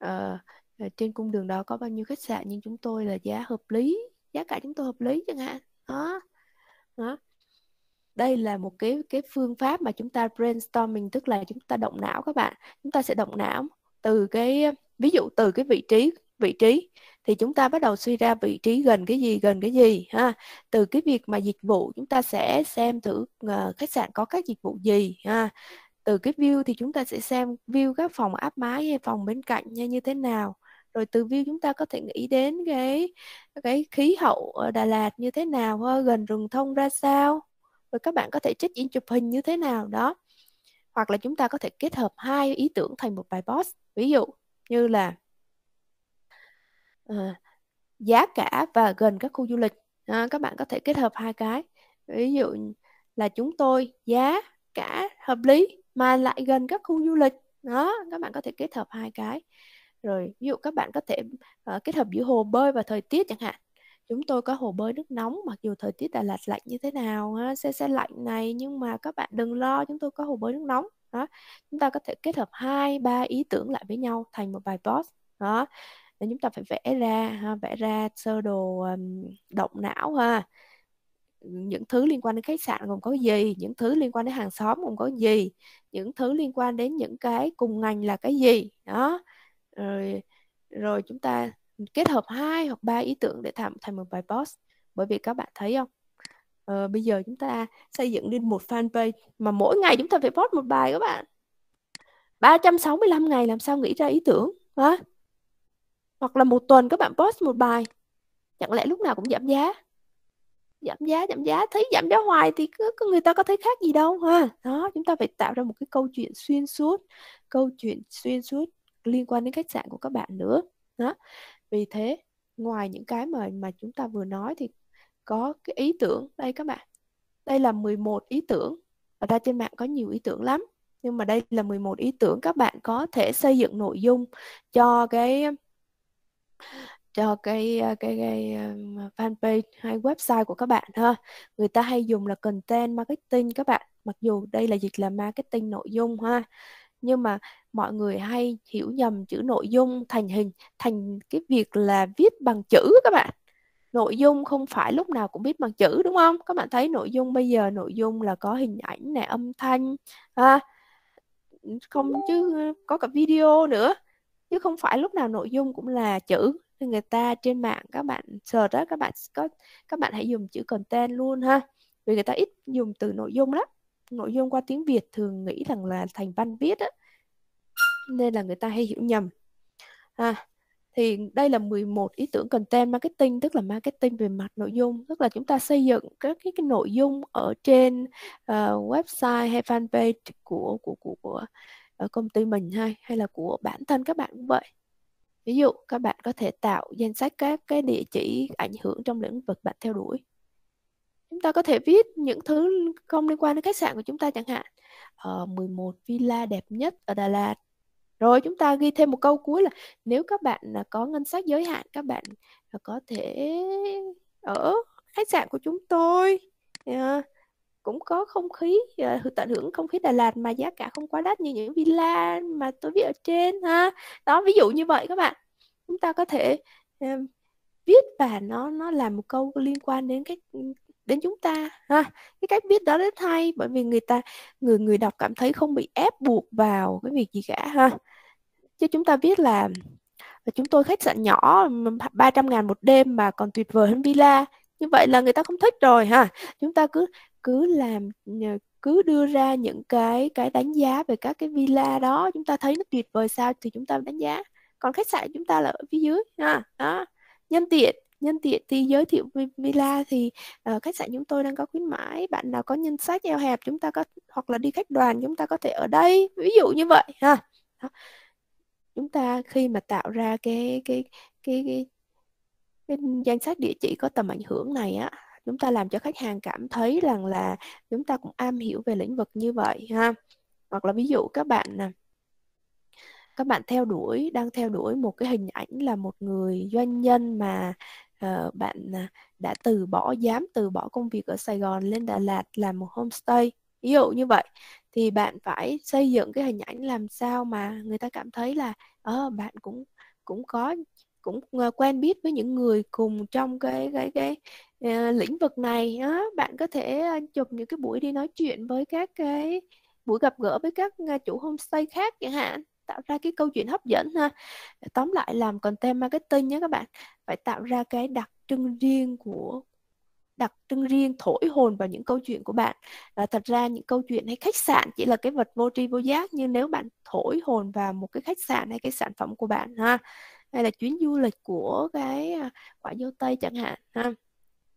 uh, trên cung đường đó có bao nhiêu khách sạn nhưng chúng tôi là giá hợp lý giá cả chúng tôi hợp lý chẳng hạn đó đó đây là một cái cái phương pháp mà chúng ta brainstorming tức là chúng ta động não các bạn chúng ta sẽ động não từ cái ví dụ từ cái vị trí vị trí thì chúng ta bắt đầu suy ra vị trí gần cái gì gần cái gì ha từ cái việc mà dịch vụ chúng ta sẽ xem thử uh, khách sạn có các dịch vụ gì ha từ cái view thì chúng ta sẽ xem view các phòng áp mái hay phòng bên cạnh hay như thế nào rồi từ view chúng ta có thể nghĩ đến cái cái khí hậu ở Đà Lạt như thế nào gần rừng thông ra sao rồi các bạn có thể trích in chụp hình như thế nào đó hoặc là chúng ta có thể kết hợp hai ý tưởng thành một bài post ví dụ như là uh, giá cả và gần các khu du lịch à, các bạn có thể kết hợp hai cái ví dụ là chúng tôi giá cả hợp lý mà lại gần các khu du lịch đó các bạn có thể kết hợp hai cái rồi ví dụ các bạn có thể uh, kết hợp giữa hồ bơi và thời tiết chẳng hạn chúng tôi có hồ bơi nước nóng mặc dù thời tiết Đà Lạt lạnh như thế nào xe xe lạnh này nhưng mà các bạn đừng lo chúng tôi có hồ bơi nước nóng đó chúng ta có thể kết hợp hai ba ý tưởng lại với nhau thành một bài post đó để chúng ta phải vẽ ra ha, vẽ ra sơ đồ um, động não ha những thứ liên quan đến khách sạn gồm có gì những thứ liên quan đến hàng xóm gồm có gì những thứ liên quan đến những cái cùng ngành là cái gì đó rồi rồi chúng ta kết hợp hai hoặc ba ý tưởng để tạo thành một bài post bởi vì các bạn thấy không ờ, bây giờ chúng ta xây dựng nên một fanpage mà mỗi ngày chúng ta phải post một bài các bạn 365 ngày làm sao nghĩ ra ý tưởng hả hoặc là một tuần các bạn post một bài chẳng lẽ lúc nào cũng giảm giá giảm giá giảm giá thấy giảm giá hoài thì cứ, cứ người ta có thấy khác gì đâu ha đó chúng ta phải tạo ra một cái câu chuyện xuyên suốt câu chuyện xuyên suốt liên quan đến khách sạn của các bạn nữa đó vì thế ngoài những cái mà mà chúng ta vừa nói thì có cái ý tưởng đây các bạn đây là 11 ý tưởng và ra trên mạng có nhiều ý tưởng lắm nhưng mà đây là 11 ý tưởng các bạn có thể xây dựng nội dung cho cái cho cái cái, cái um, fanpage hay website của các bạn ha người ta hay dùng là content marketing các bạn mặc dù đây là dịch là marketing nội dung ha nhưng mà mọi người hay hiểu nhầm chữ nội dung thành hình thành cái việc là viết bằng chữ các bạn nội dung không phải lúc nào cũng viết bằng chữ đúng không các bạn thấy nội dung bây giờ nội dung là có hình ảnh này âm thanh à, không chứ có cả video nữa chứ không phải lúc nào nội dung cũng là chữ người ta trên mạng các bạn search đó các bạn có các bạn hãy dùng chữ content luôn ha vì người ta ít dùng từ nội dung lắm nội dung qua tiếng Việt thường nghĩ rằng là thành văn viết á nên là người ta hay hiểu nhầm à, thì đây là 11 ý tưởng content marketing tức là marketing về mặt nội dung tức là chúng ta xây dựng các cái, cái nội dung ở trên uh, website hay fanpage của của của, của ờ, ở công ty mình hay hay là của bản thân các bạn cũng vậy ví dụ các bạn có thể tạo danh sách các cái địa chỉ ảnh hưởng trong lĩnh vực bạn theo đuổi chúng ta có thể viết những thứ không liên quan đến khách sạn của chúng ta chẳng hạn uh, ờ, 11 villa đẹp nhất ở Đà Lạt rồi chúng ta ghi thêm một câu cuối là nếu các bạn là có ngân sách giới hạn các bạn à, có thể ở khách sạn của chúng tôi yeah. Ờ, cũng có không khí uh, tận hưởng không khí Đà Lạt mà giá cả không quá đắt như những villa mà tôi viết ở trên ha đó ví dụ như vậy các bạn chúng ta có thể uh, viết và nó nó là một câu liên quan đến cái đến chúng ta ha cái cách viết đó rất hay bởi vì người ta người người đọc cảm thấy không bị ép buộc vào cái việc gì cả ha chứ chúng ta biết là, là chúng tôi khách sạn nhỏ 300 ngàn một đêm mà còn tuyệt vời hơn villa như vậy là người ta không thích rồi ha chúng ta cứ cứ làm cứ đưa ra những cái cái đánh giá về các cái villa đó chúng ta thấy nó tuyệt vời sao thì chúng ta đánh giá còn khách sạn chúng ta là ở phía dưới ha đó nhân tiện nhân tiện thì giới thiệu villa thì uh, khách sạn chúng tôi đang có khuyến mãi bạn nào có nhân sách eo hẹp chúng ta có hoặc là đi khách đoàn chúng ta có thể ở đây ví dụ như vậy ha Đó. chúng ta khi mà tạo ra cái cái cái cái, cái danh sách địa chỉ có tầm ảnh hưởng này á chúng ta làm cho khách hàng cảm thấy rằng là chúng ta cũng am hiểu về lĩnh vực như vậy ha hoặc là ví dụ các bạn à, các bạn theo đuổi đang theo đuổi một cái hình ảnh là một người doanh nhân mà Ờ, bạn à, đã từ bỏ dám từ bỏ công việc ở Sài Gòn lên Đà Lạt làm một homestay ví dụ như vậy thì bạn phải xây dựng cái hình ảnh làm sao mà người ta cảm thấy là ờ bạn cũng cũng có cũng ờ, quen biết với những người cùng trong cái cái cái uh, lĩnh vực này đó. bạn có thể chụp những cái buổi đi nói chuyện với các cái buổi gặp gỡ với các chủ homestay khác chẳng hạn tạo ra cái câu chuyện hấp dẫn ha tóm lại làm content marketing nhé các bạn phải tạo ra cái đặc trưng riêng của đặc trưng riêng thổi hồn vào những câu chuyện của bạn là thật ra những câu chuyện hay khách sạn chỉ là cái vật vô tri vô giác nhưng nếu bạn thổi hồn vào một cái khách sạn hay cái sản phẩm của bạn ha hay là chuyến du lịch của cái à, quả dâu tây chẳng hạn ha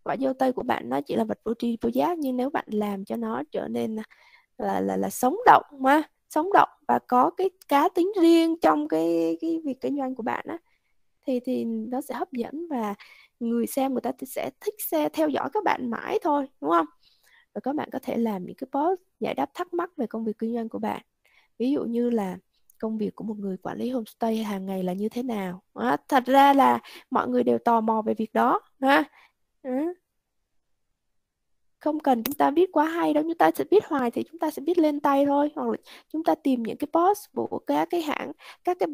quả dâu tây của bạn nó chỉ là vật vô tri vô giác nhưng nếu bạn làm cho nó trở nên là là là, là sống động mà sống động và có cái cá tính riêng trong cái cái việc kinh doanh của bạn á thì thì nó sẽ hấp dẫn và người xem người ta sẽ thích xe theo dõi các bạn mãi thôi đúng không và các bạn có thể làm những cái post giải đáp thắc mắc về công việc kinh doanh của bạn ví dụ như là công việc của một người quản lý homestay hàng ngày là như thế nào à, thật ra là mọi người đều tò mò về việc đó ha à. không cần chúng ta biết quá hay đâu chúng ta sẽ biết hoài thì chúng ta sẽ biết lên tay thôi hoặc là chúng ta tìm những cái post của các cái hãng các cái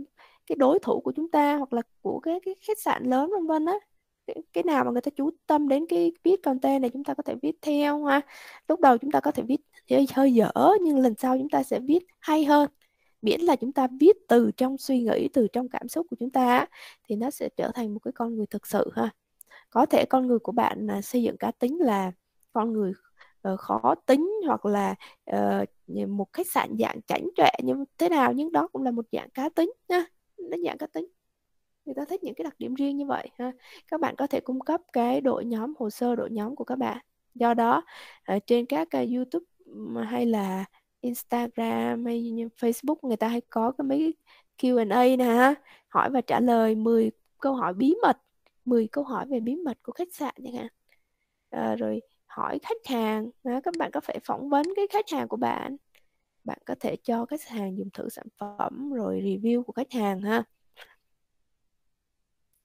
cái đối thủ của chúng ta hoặc là của cái cái khách sạn lớn vân vân á cái, nào mà người ta chú tâm đến cái viết content này chúng ta có thể viết theo ha lúc đầu chúng ta có thể viết hơi, hơi dở nhưng lần sau chúng ta sẽ viết hay hơn miễn là chúng ta viết từ trong suy nghĩ từ trong cảm xúc của chúng ta thì nó sẽ trở thành một cái con người thực sự ha có thể con người của bạn là xây dựng cá tính là con người uh, khó tính hoặc là uh, một khách sạn dạng chảnh chọe như thế nào nhưng đó cũng là một dạng cá tính ha nó dạng cá tính người ta thích những cái đặc điểm riêng như vậy ha các bạn có thể cung cấp cái đội nhóm hồ sơ đội nhóm của các bạn do đó trên các YouTube hay là Instagram hay Facebook người ta hay có cái mấy Q&A nè ha hỏi và trả lời 10 câu hỏi bí mật 10 câu hỏi về bí mật của khách sạn chẳng hạn à, rồi hỏi khách hàng đó, các bạn có phải phỏng vấn cái khách hàng của bạn bạn có thể cho khách hàng dùng thử sản phẩm rồi review của khách hàng ha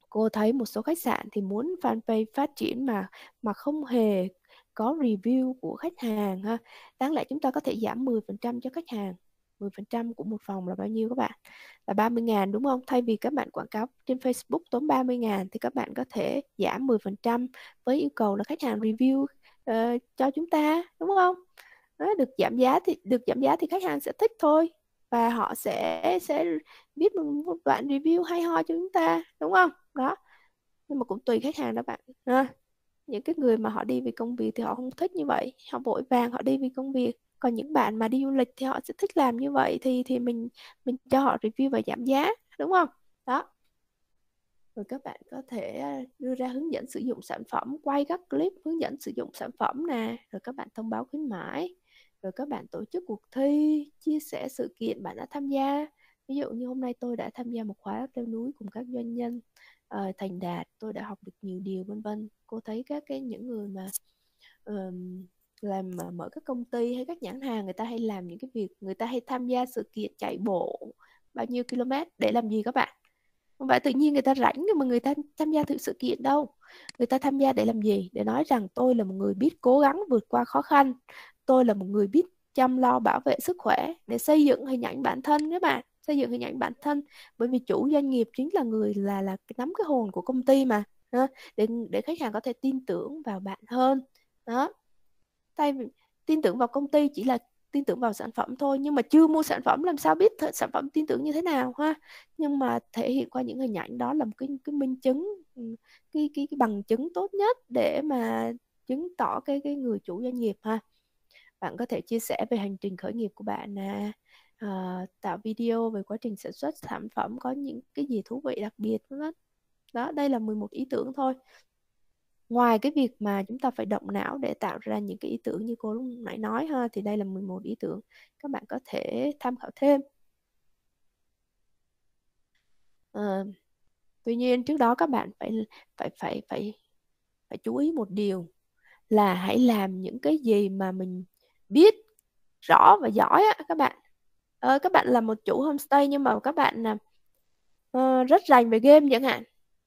cô thấy một số khách sạn thì muốn fanpage phát triển mà mà không hề có review của khách hàng ha đáng lẽ chúng ta có thể giảm 10% cho khách hàng 10% của một phòng là bao nhiêu các bạn? Là 30 ngàn đúng không? Thay vì các bạn quảng cáo trên Facebook tốn 30 ngàn thì các bạn có thể giảm 10% với yêu cầu là khách hàng review uh, cho chúng ta đúng không? nó được giảm giá thì được giảm giá thì khách hàng sẽ thích thôi và họ sẽ sẽ viết một đoạn review hay ho cho chúng ta đúng không đó nhưng mà cũng tùy khách hàng đó bạn ha những cái người mà họ đi vì công việc thì họ không thích như vậy họ vội vàng họ đi vì công việc còn những bạn mà đi du lịch thì họ sẽ thích làm như vậy thì thì mình mình cho họ review và giảm giá đúng không đó rồi các bạn có thể à, đưa ra hướng dẫn sử dụng sản phẩm quay các clip hướng dẫn sử dụng sản phẩm nè rồi các bạn thông báo khuyến mãi rồi các bạn tổ chức cuộc thi chia sẻ sự kiện bạn đã tham gia ví dụ như hôm nay tôi đã tham gia một khóa leo núi cùng các doanh nhân uh, thành đạt tôi đã học được nhiều điều vân vân cô thấy các cái những người mà um, làm ờ, mở các công ty hay các nhãn hàng người ta hay làm những cái việc người ta hay tham gia sự kiện chạy bộ bao nhiêu km để làm gì các bạn không phải tự nhiên người ta rảnh mà người ta tham gia thử sự kiện đâu người ta tham gia để làm gì để nói rằng tôi là một người biết cố gắng vượt qua khó khăn tôi là một người biết chăm lo bảo vệ sức khỏe để xây dựng hình ảnh bản thân các bạn xây dựng hình ảnh bản thân bởi vì chủ doanh nghiệp chính là người là là nắm cái hồn của công ty mà đó. để để khách hàng có thể tin tưởng vào bạn hơn đó tại tin tưởng vào công ty chỉ là tin tưởng vào sản phẩm thôi nhưng mà chưa mua sản phẩm làm sao biết th- sản phẩm tin tưởng như thế nào ha nhưng mà thể hiện qua những hình ảnh đó là một cái cái minh chứng ừ, cái cái, cái bằng chứng tốt nhất để mà chứng tỏ cái cái người chủ doanh nghiệp ha bạn có thể chia sẻ về hành trình khởi nghiệp của bạn nè à, tạo video về quá trình sản xuất sản phẩm có những cái gì thú vị đặc biệt đó đó đây là 11 ý tưởng thôi ngoài cái việc mà chúng ta phải động não để tạo ra những cái ý tưởng như cô lúc nãy nói ha thì đây là 11 ý tưởng các bạn có thể tham khảo thêm à, tuy nhiên trước đó các bạn phải phải phải phải phải chú ý một điều là hãy làm những cái gì mà mình biết rõ và giỏi á các bạn ờ, các bạn là một chủ homestay nhưng mà các bạn uh, rất rành về game chẳng hạn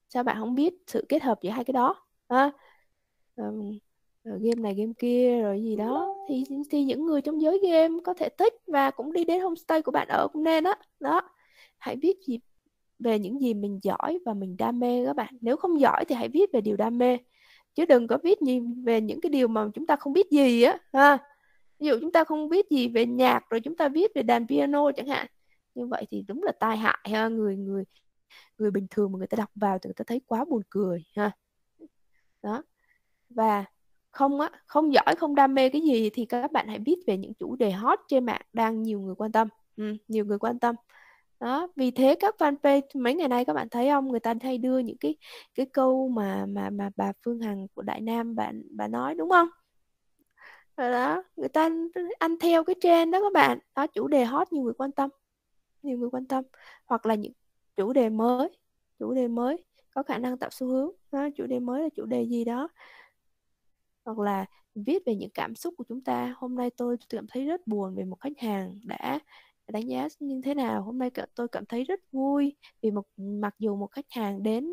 sao bạn không biết sự kết hợp giữa hai cái đó ha ờ, um, ờ, game này game kia rồi gì đó thì thì những người trong giới game có thể thích và cũng đi đến homestay của bạn ở cũng nên đó đó hãy biết gì về những gì mình giỏi và mình đam mê các bạn nếu không giỏi thì hãy viết về điều đam mê chứ đừng có viết gì về những cái điều mà chúng ta không biết gì á ha ví dụ chúng ta không biết gì về nhạc rồi chúng ta biết về đàn piano chẳng hạn như vậy thì đúng là tai hại ha người người người bình thường mà người ta đọc vào thì người ta thấy quá buồn cười ha đó và không á không giỏi không đam mê cái gì thì các bạn hãy biết về những chủ đề hot trên mạng đang nhiều người quan tâm ừ, nhiều người quan tâm đó vì thế các fanpage mấy ngày nay các bạn thấy không người ta hay đưa những cái cái câu mà mà mà bà Phương Hằng của Đại Nam bạn bà, bà nói đúng không rồi đó người ta ăn theo cái trend đó các bạn đó chủ đề hot nhiều người quan tâm nhiều người quan tâm hoặc là những chủ đề mới chủ đề mới có khả năng tạo xu hướng đó, chủ đề mới là chủ đề gì đó hoặc là viết về những cảm xúc của chúng ta hôm nay tôi cảm thấy rất buồn về một khách hàng đã đánh giá như thế nào hôm nay tôi cảm thấy rất vui vì một mặc dù một khách hàng đến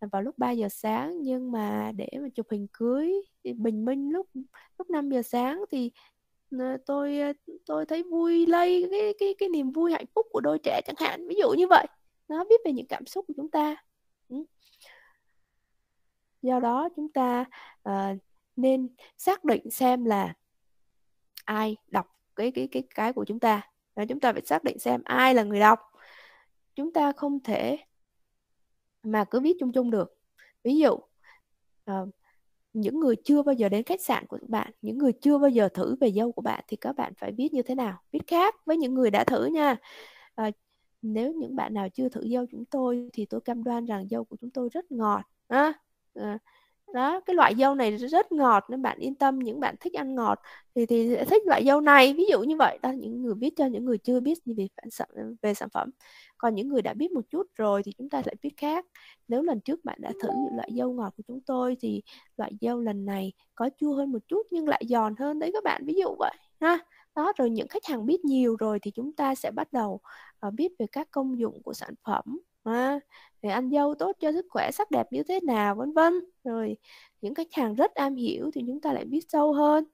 à, vào lúc 3 giờ sáng nhưng mà để mà chụp hình cưới bình minh lúc lúc 5 giờ sáng thì ờ, tôi ờ, tôi thấy vui lây cái cái cái niềm vui hạnh phúc của đôi trẻ chẳng hạn ví dụ như vậy nó biết về những cảm xúc của chúng ta ừ. do đó chúng ta uh, nên xác định xem là ai đọc cái cái cái cái của chúng ta đó, chúng ta phải xác định xem ai là người đọc chúng ta không thể mà cứ viết chung chung được ví dụ uh, những người chưa bao giờ đến khách sạn của bạn những người chưa bao giờ thử về dâu của bạn thì các bạn phải viết như thế nào viết khác với những người đã thử nha à, nếu những bạn nào chưa thử dâu chúng tôi thì tôi cam đoan rằng dâu của chúng tôi rất ngọt à, à, đó cái loại dâu này rất ngọt nên bạn yên tâm những bạn thích ăn ngọt thì thì sẽ thích loại dâu này ví dụ như vậy đó những người biết cho những người chưa biết về sản về sản phẩm còn những người đã biết một chút rồi thì chúng ta lại biết khác nếu lần trước bạn đã thử loại dâu ngọt của chúng tôi thì loại dâu lần này có chua hơn một chút nhưng lại giòn hơn đấy các bạn ví dụ vậy ha đó rồi những khách hàng biết nhiều rồi thì chúng ta sẽ bắt đầu uh, biết về các công dụng của sản phẩm à, về ăn dâu tốt cho sức khỏe sắc đẹp như thế nào vân vân rồi những khách hàng rất am hiểu thì chúng ta lại biết sâu hơn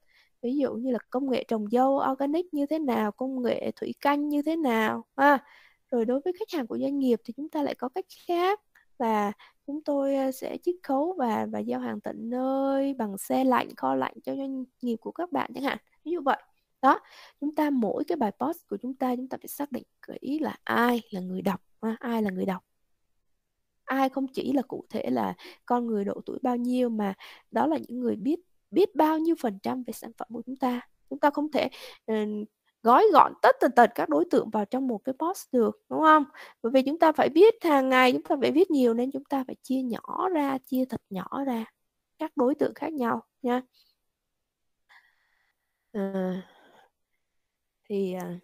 ví dụ như là công nghệ trồng dâu organic như thế nào công nghệ thủy canh như thế nào à, rồi đối với khách hàng của doanh nghiệp thì chúng ta lại có cách khác và chúng tôi ờ, sẽ chiết khấu và và giao hàng tận nơi bằng xe lạnh kho lạnh cho doanh nghiệp của các bạn chẳng hạn ví dụ vậy đó chúng ta mỗi cái bài post của chúng ta chúng ta phải xác định kỹ là ai là người đọc Ờ, ai là người đọc ai không chỉ là cụ thể là con người độ tuổi bao nhiêu mà đó là những người biết biết bao nhiêu phần trăm về sản phẩm của chúng ta chúng ta không thể uh, gói gọn tất tần tật các đối tượng vào trong một cái post được đúng không bởi vì chúng ta phải viết hàng ngày chúng ta phải viết nhiều nên chúng ta phải chia nhỏ ra chia thật nhỏ ra các đối tượng khác nhau nha à, thì à,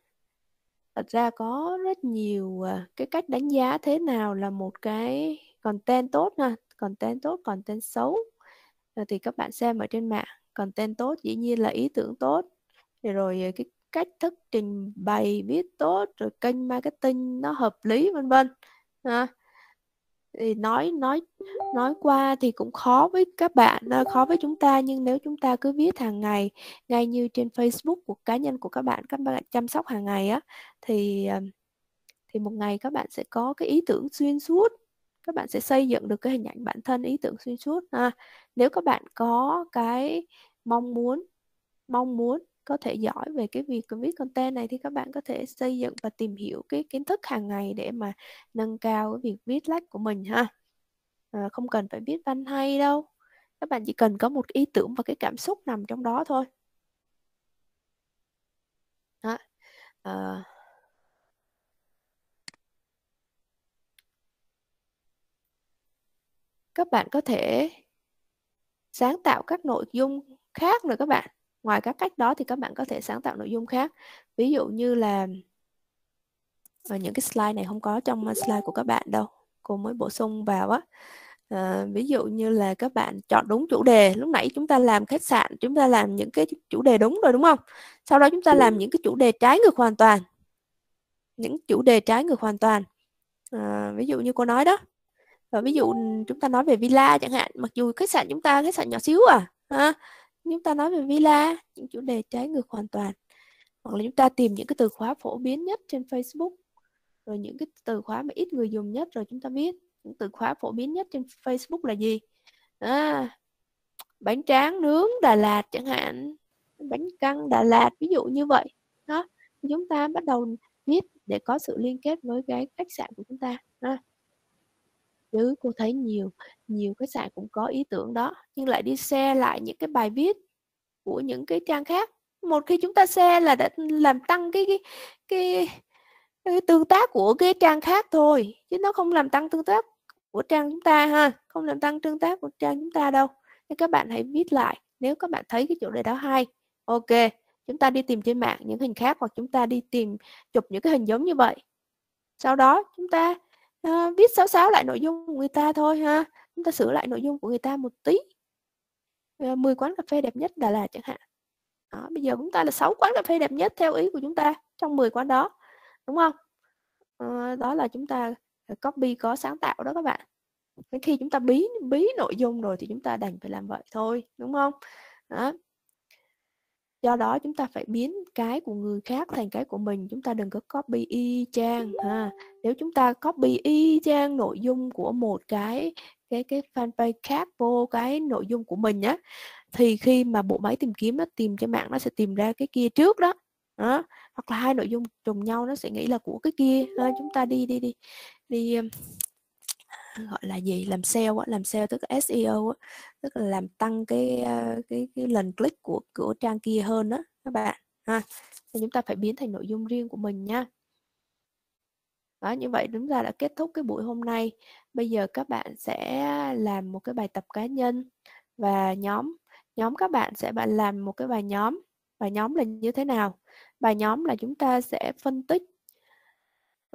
thật ra có rất nhiều à, cái cách đánh giá thế nào là một cái content tốt ha content tốt content xấu ờ, thì các bạn xem ở trên mạng content tốt dĩ nhiên là ý tưởng tốt thì rồi ờ, cái cách thức trình bày viết tốt rồi kênh marketing nó hợp lý vân vân ha thì nói nói nói qua thì cũng khó với các bạn ờ, khó với chúng ta nhưng nếu chúng ta cứ viết hàng ngày ngay như trên Facebook của cá nhân của các bạn các bạn chăm sóc hàng ngày á thì ờ, thì một ngày các bạn sẽ có cái ý tưởng xuyên suốt các bạn sẽ xây dựng được cái hình ảnh bản thân ý tưởng xuyên suốt ha nếu các bạn có cái mong muốn mong muốn có thể giỏi về cái việc viết content này thì các bạn có thể xây dựng và tìm hiểu cái kiến thức hàng ngày để mà nâng cao cái việc viết lách của mình ha à, không cần phải viết văn hay đâu các bạn chỉ cần có một ý tưởng và cái cảm xúc nằm trong đó thôi đó. À, các bạn có thể sáng tạo các nội dung khác nữa các bạn ngoài các cách đó thì các bạn có thể sáng tạo nội dung khác ví dụ như là và ờ, những cái slide này không có trong ờ, slide của các bạn đâu cô mới bổ sung vào á à, ví dụ như là các bạn chọn đúng chủ đề lúc nãy chúng ta làm khách sạn chúng ta làm những cái chủ đề đúng rồi đúng không sau đó chúng ta làm những cái chủ đề trái ngược hoàn toàn những chủ đề trái ngược hoàn toàn à, ví dụ như cô nói đó và ví dụ ừ, chúng ta nói về villa chẳng hạn mặc dù khách sạn chúng ta khách sạn nhỏ xíu à ha? chúng ta nói về villa những chủ đề trái ngược hoàn toàn hoặc là chúng ta tìm những cái từ khóa phổ biến nhất trên Facebook rồi những cái từ khóa mà ít người dùng nhất rồi chúng ta biết những từ khóa phổ biến nhất trên Facebook là gì à, bánh tráng nướng Đà Lạt chẳng hạn bánh căn Đà Lạt ví dụ như vậy đó chúng ta bắt đầu viết để có sự liên kết với cái khách sạn của chúng ta ha chứ cô thấy nhiều nhiều khách sạn cũng có ý tưởng đó nhưng lại đi xe lại những cái bài viết của những cái trang khác một khi chúng ta xe là đã làm tăng cái cái cái, cái tương tác của cái trang khác thôi chứ nó không làm tăng tương tác của trang chúng ta ha không làm tăng tương tác của trang chúng ta đâu nên các bạn hãy viết lại nếu các bạn thấy cái chủ đề đó hay ok chúng ta đi tìm trên mạng những hình khác hoặc chúng ta đi tìm chụp những cái hình giống như vậy sau đó chúng ta à, viết xáo xáo lại nội dung của người ta thôi ha chúng ta sửa lại nội dung của người ta một tí à, ờ, 10 quán cà phê đẹp nhất Đà Lạt chẳng hạn đó, bây giờ chúng ta là 6 quán cà phê đẹp nhất theo ý của chúng ta trong 10 quán đó đúng không à, đó là chúng ta copy có sáng tạo đó các bạn khi chúng ta bí bí nội dung rồi thì chúng ta đành phải làm vậy thôi đúng không đó do đó chúng ta phải biến cái của người khác thành cái của mình chúng ta đừng có copy y chang ha nếu chúng ta copy y chang nội dung của một cái cái cái fanpage khác vô cái nội dung của mình á thì khi mà bộ máy tìm kiếm nó tìm trên mạng nó sẽ tìm ra cái kia trước đó đó hoặc là hai nội dung trùng nhau nó sẽ nghĩ là của cái kia ha, chúng ta đi đi đi đi um, gọi là gì làm SEO á, làm SEO tức là SEO tức là làm tăng cái ờ, cái cái lần click của của trang kia hơn đó các bạn ha. Thì chúng ta phải biến thành nội dung riêng của mình nha. Đó, như vậy chúng ta đã kết thúc cái buổi hôm nay. Bây giờ các bạn sẽ làm một cái bài tập cá nhân và nhóm. Nhóm các bạn sẽ bạn làm một cái bài nhóm. Bài nhóm là như thế nào? Bài nhóm là chúng ta sẽ phân tích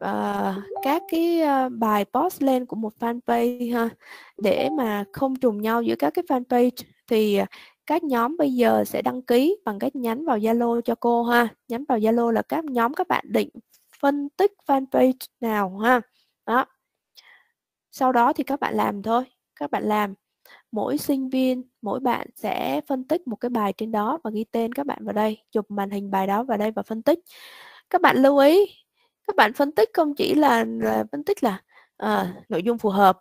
uh, các cái uh, bài post lên của một fanpage ha để mà không trùng nhau giữa các cái fanpage thì ờ, các nhóm bây giờ sẽ đăng ký bằng cách nhắn vào Zalo cho cô ha nhắn vào Zalo là các nhóm các bạn định phân tích fanpage nào ha đó sau đó thì các bạn làm thôi các bạn làm mỗi sinh viên mỗi bạn sẽ phân tích một cái bài trên đó và ghi tên các bạn vào đây chụp màn hình bài đó vào đây và phân tích các bạn lưu ý các bạn phân tích không chỉ là, là phân tích là à, nội dung phù hợp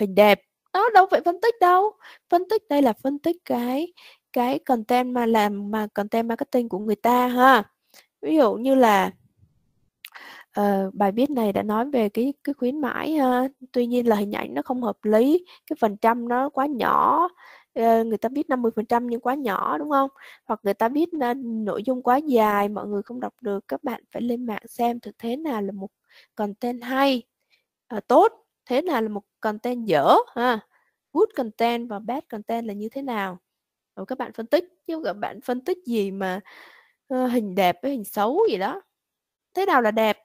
hình đẹp đó đâu phải phân tích đâu phân tích đây là phân tích cái cái content mà làm mà content marketing của người ta ha ví dụ như là uh, bài viết này đã nói về cái cái khuyến mãi ha tuy nhiên là hình ảnh nó không hợp lý cái phần trăm nó quá nhỏ Ờ, người ta biết 50% nhưng quá nhỏ đúng không hoặc người ta biết ờ, nội dung quá dài mọi người không đọc được các bạn phải lên mạng xem thực thế nào là một content hay à, tốt thế nào là một content dở ha good content và bad content là như thế nào rồi các bạn phân tích nhưng các bạn phân tích gì mà uh, hình đẹp với hình xấu gì đó thế nào là đẹp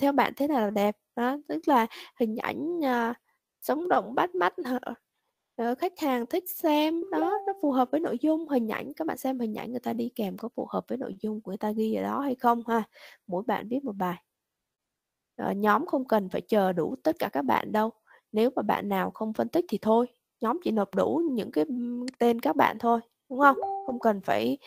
theo bạn thế nào là đẹp đó tức là hình ảnh uh, sống động bắt mắt Ờ, khách hàng thích xem đó, nó phù hợp với nội dung, hình ảnh các bạn xem hình ảnh người ta đi kèm có phù hợp với nội dung của người ta ghi ở đó hay không ha. Mỗi bạn viết một bài. Ờ, nhóm không cần phải chờ đủ tất cả các bạn đâu. Nếu mà bạn nào không phân tích thì thôi, nhóm chỉ nộp đủ những cái tên các bạn thôi, đúng không? Không cần phải